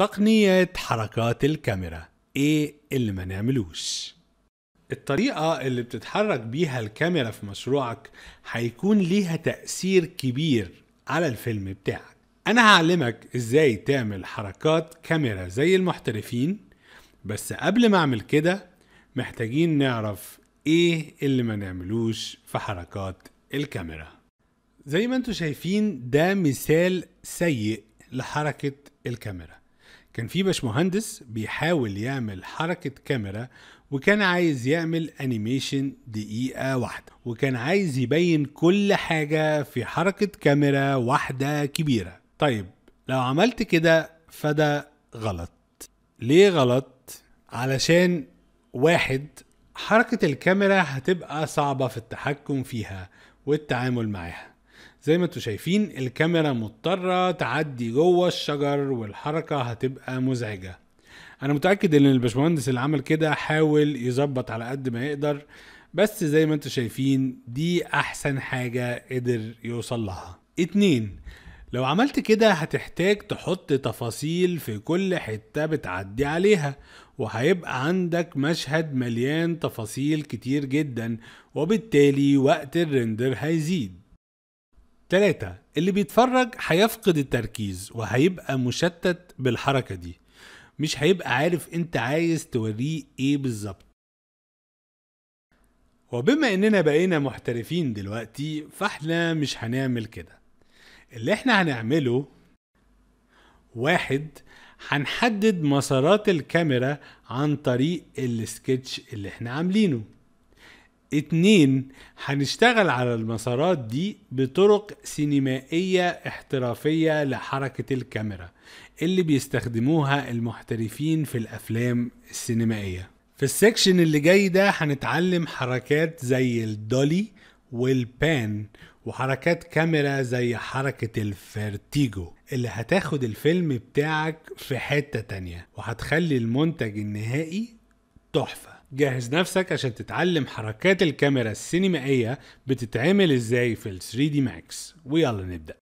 تقنية حركات الكاميرا ايه اللي ما نعملوش الطريقة اللي بتتحرك بيها الكاميرا في مشروعك هيكون ليها تأثير كبير على الفيلم بتاعك أنا هعلمك إزاي تعمل حركات كاميرا زي المحترفين بس قبل ما أعمل كده محتاجين نعرف إيه اللي ما نعملوش في حركات الكاميرا زي ما انتوا شايفين ده مثال سيء لحركة الكاميرا كان في مهندس بيحاول يعمل حركة كاميرا وكان عايز يعمل انيميشن دقيقة واحدة وكان عايز يبين كل حاجة في حركة كاميرا واحدة كبيرة طيب لو عملت كده فده غلط ليه غلط؟ علشان واحد حركة الكاميرا هتبقى صعبة في التحكم فيها والتعامل معاها زي ما انتوا شايفين الكاميرا مضطرة تعدي جوه الشجر والحركة هتبقى مزعجة انا متأكد ان الباشمهندس اللي عمل كده حاول يظبط على قد ما يقدر بس زي ما انتوا شايفين دي احسن حاجة قدر يوصل لها اتنين لو عملت كده هتحتاج تحط تفاصيل في كل حتة بتعدي عليها وهيبقى عندك مشهد مليان تفاصيل كتير جدا وبالتالي وقت الرندر هيزيد تلاتة اللي بيتفرج هيفقد التركيز وهيبقى مشتت بالحركة دي مش هيبقى عارف انت عايز توريه ايه بالظبط وبما اننا بقينا محترفين دلوقتي فاحنا مش هنعمل كده اللي احنا هنعمله واحد هنحدد مسارات الكاميرا عن طريق السكتش اللي احنا عاملينه اتنين هنشتغل على المسارات دي بطرق سينمائية احترافية لحركة الكاميرا اللي بيستخدموها المحترفين في الأفلام السينمائية في السكشن اللي جاي ده هنتعلم حركات زي الدولي والبان وحركات كاميرا زي حركة الفرتيجو اللي هتاخد الفيلم بتاعك في حتة تانية وهتخلي المنتج النهائي تحفة جهز نفسك عشان تتعلم حركات الكاميرا السينمائية بتتعمل ازاي في 3 دي ماكس ويلا نبدأ